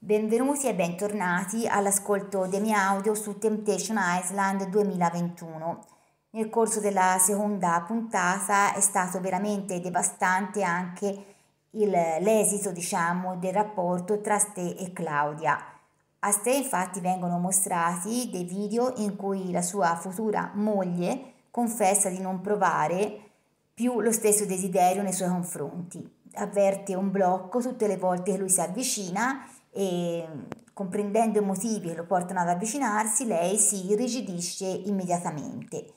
Benvenuti e bentornati all'ascolto dei miei Audio su Temptation Island 2021. Nel corso della seconda puntata è stato veramente devastante anche il, l'esito diciamo, del rapporto tra Ste e Claudia. A Ste infatti vengono mostrati dei video in cui la sua futura moglie confessa di non provare più lo stesso desiderio nei suoi confronti. Avverte un blocco tutte le volte che lui si avvicina e comprendendo i motivi che lo portano ad avvicinarsi, lei si irrigidisce immediatamente.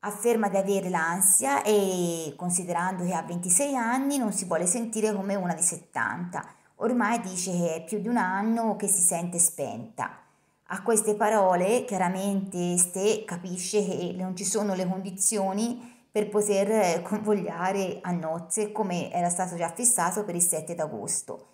Afferma di avere l'ansia e, considerando che ha 26 anni, non si vuole sentire come una di 70. Ormai dice che è più di un anno che si sente spenta. A queste parole, chiaramente, Ste capisce che non ci sono le condizioni per poter convogliare a nozze come era stato già fissato per il 7 d'agosto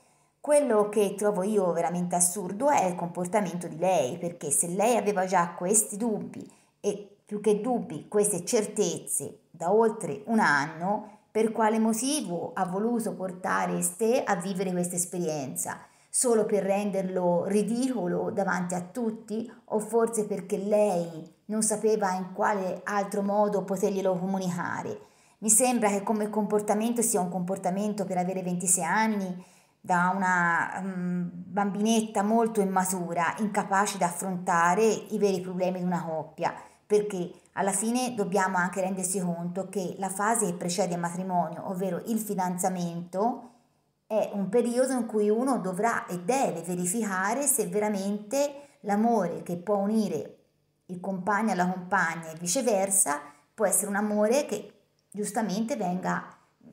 quello che trovo io veramente assurdo è il comportamento di lei, perché se lei aveva già questi dubbi e più che dubbi, queste certezze da oltre un anno, per quale motivo ha voluto portare Ste a vivere questa esperienza? Solo per renderlo ridicolo davanti a tutti o forse perché lei non sapeva in quale altro modo poterglielo comunicare? Mi sembra che come comportamento sia un comportamento per avere 26 anni da una um, bambinetta molto immatura, incapace di affrontare i veri problemi di una coppia, perché alla fine dobbiamo anche rendersi conto che la fase che precede il matrimonio, ovvero il fidanzamento, è un periodo in cui uno dovrà e deve verificare se veramente l'amore che può unire il compagno alla compagna e viceversa può essere un amore che giustamente venga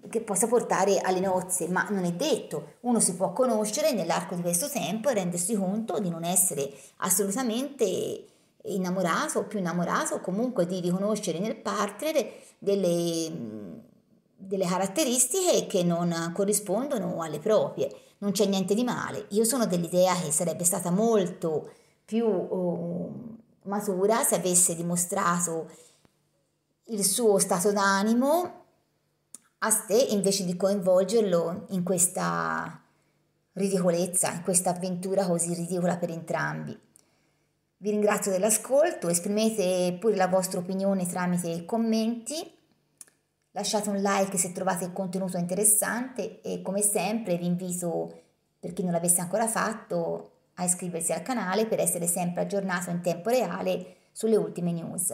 che possa portare alle nozze, ma non è detto, uno si può conoscere nell'arco di questo tempo e rendersi conto di non essere assolutamente innamorato o più innamorato, o comunque di riconoscere nel partner delle, mm, delle caratteristiche che non corrispondono alle proprie, non c'è niente di male. Io sono dell'idea che sarebbe stata molto più oh, matura se avesse dimostrato il suo stato d'animo a Ste invece di coinvolgerlo in questa ridicolezza, in questa avventura così ridicola per entrambi. Vi ringrazio dell'ascolto, esprimete pure la vostra opinione tramite i commenti, lasciate un like se trovate il contenuto interessante e come sempre vi invito, per chi non l'avesse ancora fatto, a iscriversi al canale per essere sempre aggiornato in tempo reale sulle ultime news.